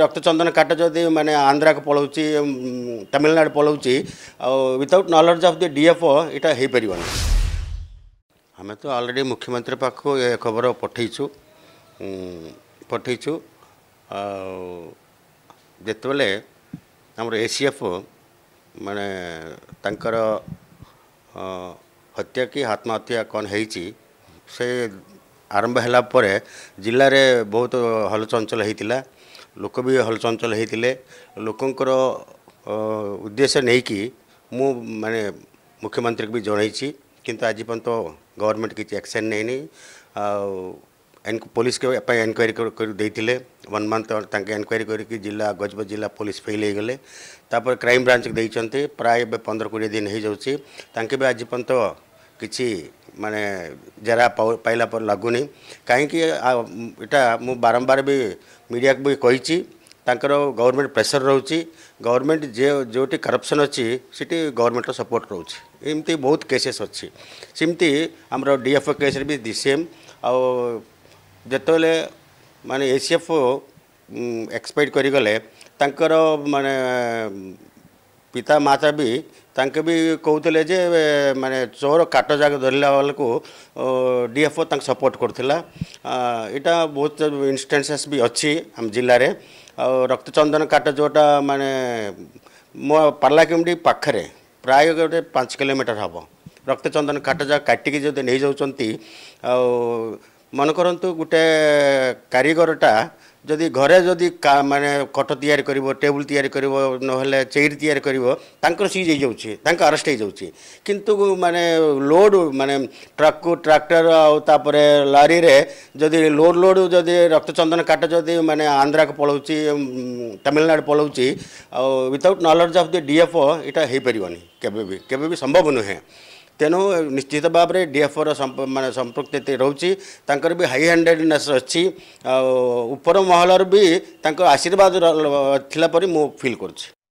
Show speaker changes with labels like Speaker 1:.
Speaker 1: রক্তচন্দন কাঠ যদি মানে আন্ধ্রাকে পলাউছি তামিলনাড়ু পলাউছি without knowledge of the DFO এটা হয়েপার আমি তো অলরেডি মুখ্যমন্ত্রী পাখ এ খবর পঠাইছু পঠাইছু যেতবে আমার এসিএফ মানে তাঁকর হত্যা কি আত্মহত্যা কন হয়েছি সে ଆରମ୍ଭ ହେଲା ପରେ ଜିଲ୍ଲାରେ ବହୁତ ହଲଚଞ୍ଚଲ ହୋଇଥିଲା ଲୋକ ବି ହଲଚଞ୍ଚଲ ହୋଇଥିଲେ ଲୋକଙ୍କର ଉଦ୍ଦେଶ୍ୟ ନେଇକି ମୁଁ ମାନେ ମୁଖ୍ୟମନ୍ତ୍ରୀକୁ ବି ଜଣାଇଛି କିନ୍ତୁ ଆଜି ପର୍ଯ୍ୟନ୍ତ ଗଭର୍ଣ୍ଣମେଣ୍ଟ କିଛି ଆକ୍ସନ୍ ନେଇନି ଆଉ ପୋଲିସ ପାଇଁ ଏନକ୍ୱାରି କରି ଦେଇଥିଲେ ୱାନ୍ ମନ୍ଥ ତାଙ୍କେ ଏନକ୍ୱାରି କରିକି ଜିଲ୍ଲା ଗଜପତି ଜିଲ୍ଲା ପୋଲିସ ଫେଲ୍ ହୋଇଗଲେ ତାପରେ କ୍ରାଇମ୍ ବ୍ରାଞ୍ଚକୁ ଦେଇଛନ୍ତି ପ୍ରାୟ ଏବେ ପନ୍ଦର କୋଡ଼ିଏ ଦିନ ହୋଇଯାଉଛି ତାଙ୍କେ ବି ଆଜି ପର୍ଯ୍ୟନ୍ତ କିଛି माने जरा पाइला पर लगुनी कहीं यहाँ मु बारंबार भी मीडिया को भी कही ତାଙ୍କର ଗଭର୍ଣ୍ଣମେଣ୍ଟ ପ୍ରେସର ରହୁଛି ଗଭର୍ଣ୍ଣମେଣ୍ଟ ଯେ ଯେଉଁଠି କରପ୍ସନ୍ ଅଛି ସେଠି ଗଭର୍ଣ୍ଣମେଣ୍ଟର ସପୋର୍ଟ ରହୁଛି ଏମିତି ବହୁତ କେସେସ୍ ଅଛି ସେମିତି ଆମର ଡି ଏଫ୍ ଓ କେସ୍ରେ ବି ଦି ସେମ୍ ଆଉ ଯେତେବେଳେ ମାନେ ଏ ସି ଏଫ୍ ଏକ୍ସପାୟାର୍ଡ଼ କରିଗଲେ ତାଙ୍କର ମାନେ ପିତା ମାତା ବି ତାଙ୍କେ ବି କହୁଥିଲେ ଯେ ମାନେ ଚୋର କାଟ ଯାକ ଧରିଲା ବେଳକୁ ଡିଏଫ୍ଓ ତାଙ୍କୁ ସପୋର୍ଟ କରୁଥିଲା ଏଇଟା ବହୁତ ଇନଷ୍ଟାନ୍ସେସ୍ ବି ଅଛି ଆମ ଜିଲ୍ଲାରେ ଆଉ ରକ୍ତଚନ୍ଦନ କାଟ ଯେଉଁଟା ମାନେ ମୋ ପାର୍ଲାକିମୁଣ୍ଡି ପାଖରେ ପ୍ରାୟ ଗୋଟେ ପାଞ୍ଚ କିଲୋମିଟର ହେବ ରକ୍ତଚନ୍ଦନ କାଟ ଯାକ କାଟିକି ଯଦି ନେଇଯାଉଛନ୍ତି ଆଉ ମନେ କରନ୍ତୁ ଗୋଟେ କାରିଗରଟା जदि घरे जदि मानने खट तैयारी कर टेबुल या ना चेर तैयारी करेंगे सीज हो अरेस्ट हो जाए कि मानने लोड मानने ट्रक को ट्राक्टर आपर लारी जदि लोड लोड जब रक्तचंदन काट जब मानने आंध्रा को पलाऊँच तमिलनाडु पलाऊँच आउ without knowledge of the DFO यहाँ हो पार नहीं के संभव नुहे ତେଣୁ ନିଶ୍ଚିତ ଭାବରେ ଡିଏଫ୍ଓର ମାନେ ସମ୍ପୃକ୍ତି ରହୁଛି ତାଙ୍କର ବି ହାଇ ହ୍ୟାଣ୍ଡେଡ଼ନେସ୍ ଅଛି ଆଉ ଉପର ମହଲରୁ ବି ତାଙ୍କ ଆଶୀର୍ବାଦ ଥିଲା ପରି ମୁଁ ଫିଲ୍ କରୁଛି